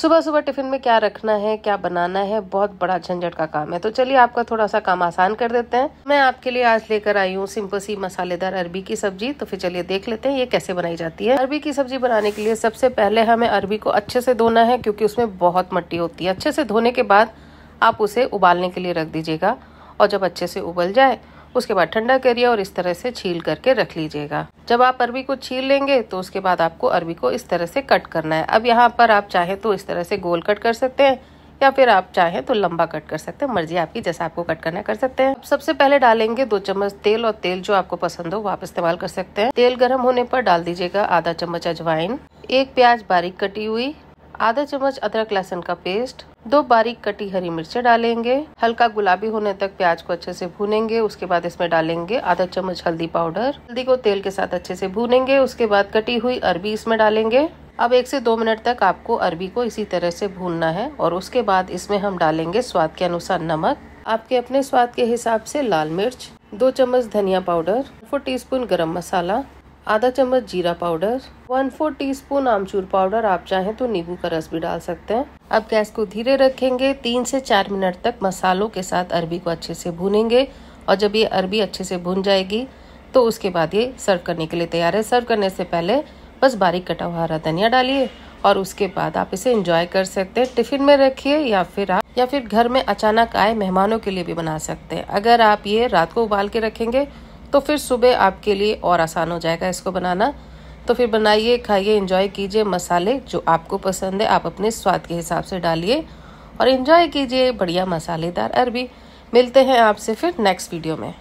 सुबह सुबह टिफ़िन में क्या रखना है क्या बनाना है बहुत बड़ा झंझट का काम है तो चलिए आपका थोड़ा सा काम आसान कर देते हैं मैं आपके लिए आज लेकर आई हूँ सिंपल सी मसालेदार अरबी की सब्जी तो फिर चलिए देख लेते हैं ये कैसे बनाई जाती है अरबी की सब्जी बनाने के लिए सबसे पहले हमें अरबी को अच्छे से धोना है क्योंकि उसमें बहुत मट्टी होती है अच्छे से धोने के बाद आप उसे उबालने के लिए रख दीजिएगा और जब अच्छे से उबल जाए उसके बाद ठंडा करिए और इस तरह से छील करके रख लीजिएगा जब आप अरबी को छील लेंगे तो उसके बाद आपको अरबी को इस तरह से कट करना है अब यहाँ पर आप चाहें तो इस तरह से गोल कट कर सकते हैं या फिर आप चाहें तो लंबा कट कर सकते हैं मर्जी आपकी जैसा आपको कट करना कर सकते हैं सबसे पहले डालेंगे दो चम्मच तेल और तेल जो आपको पसंद हो वो आप इस्तेमाल कर सकते हैं तेल गर्म होने पर डाल दीजिएगा आधा चम्मच अजवाइन एक प्याज बारीक कटी हुई आधा चम्मच अदरक लहसुन का पेस्ट दो बारीक कटी हरी मिर्चें डालेंगे हल्का गुलाबी होने तक प्याज को अच्छे से भूनेंगे उसके बाद इसमें डालेंगे आधा चम्मच हल्दी पाउडर हल्दी को तेल के साथ अच्छे से भूनेंगे उसके बाद कटी हुई अरबी इसमें डालेंगे अब एक से दो मिनट तक आपको अरबी को इसी तरह से भूनना है और उसके बाद इसमें हम डालेंगे स्वाद के अनुसार नमक आपके अपने स्वाद के हिसाब से लाल मिर्च दो चम्मच धनिया पाउडर फोर टीस्पून गरम मसाला आधा चम्मच जीरा powder one four teaspoon आमचूर पाउडर आप चाहें तो नींबू का रस भी डाल सकते हैं अब गैस को धीरे रखेंगे तीन से चार मिनट तक मसालों के साथ अरबी को अच्छे से भूनेंगे और जब ये अरबी अच्छे से भून जाएगी तो उसके बाद ये सर्व करने के लिए तैयार है सर्व करने से पहले बस बारीक कटा हुआ हरा धनिया डालिए और उसके बाद आप इसे इंजॉय कर सकते हैं टिफिन में रखिए या फिर आप या फिर घर में अचानक आए मेहमानों के लिए भी बना सकते हैं अगर आप ये रात को उबाल के रखेंगे तो फिर सुबह आपके लिए और आसान हो जाएगा इसको बनाना तो फिर बनाइए खाइए इन्जॉय कीजिए मसाले जो आपको पसंद है आप अपने स्वाद के हिसाब से डालिए और इन्जॉय कीजिए बढ़िया मसालेदार अरबी मिलते हैं आपसे फिर नेक्स्ट वीडियो में